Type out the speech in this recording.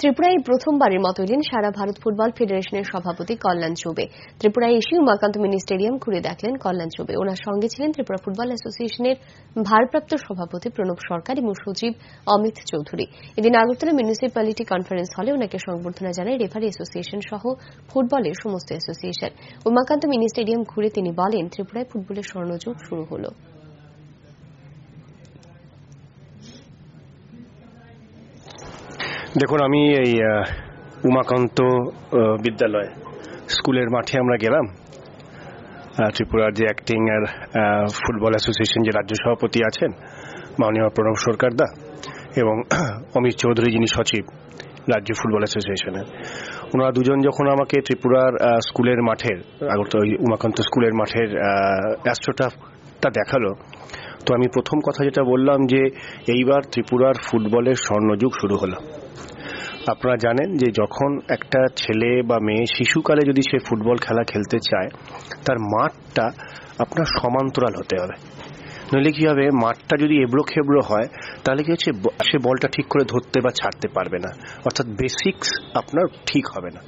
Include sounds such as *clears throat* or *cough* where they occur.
ত্রিপুরায় প্রথমবারের মতো এলেন সারা ভারত ফুটবল ফেডারেশনের সভাপতি কল্যাণ চৌবে ত্রিপুরায় এসে উমাকান্ত মিনি স্টেডিয়াম ঘুরে দেখলেন কল্যাণ চৌবে ওনার সঙ্গে ছিলেন ত্রিপুরা ফুটবল অ্যাসোসিয়েশনের ভারপ্রাপ্ত সভাপতি প্রণব সরকার এবং সচিব অমিত চৌধুরী এদিন আগরতলা মিউনিসিপ্যালিটি কনফারেন্স হলে ওনাকে সংবর্ধনা জানায় রেফারি অ্যাসোসিয়েশন সহ ফুটবলের সমস্ত অ্যাসোসিয়েশন উমাকান্ত মিনি স্টেডিয়াম ঘুরে তিনি বলেন ত্রিপুরায় ফুটবলের স্বর্ণযুগ শুরু হলো দেখুন আমি এই উমাকান্ত বিদ্যালয় স্কুলের মাঠে আমরা গেলাম ত্রিপুরার যে অ্যাক্টিং আর ফুটবল অ্যাসোসিয়েশন যে রাজ্য সভাপতি আছেন মাননীয় প্রণব সরকারদা এবং *clears throat* অমিত চৌধুরী যিনি সচিব রাজ্য ফুটবল অ্যাসোসিয়েশনের ওনারা দুজন যখন আমাকে ত্রিপুরার স্কুলের মাঠের আগত ওই উমাকান্ত স্কুলের মাঠের অ্যাস্ট্রোটাফটা দেখালো তো আমি প্রথম কথা যেটা বললাম যে এইবার ত্রিপুরার ফুটবলের স্বর্ণযুগ শুরু হলো আপনারা জানেন যে যখন একটা ছেলে বা মেয়ে শিশুকালে যদি সে ফুটবল খেলা খেলতে চায় তার মাঠটা আপনার সমান্তরাল হতে হবে নইলে কী হবে মাঠটা যদি এবড়ো খেবড়ো হয় তাহলে কি হচ্ছে সে বলটা ঠিক করে ধরতে বা ছাড়তে পারবে না অর্থাৎ বেসিক্স আপনার ঠিক হবে না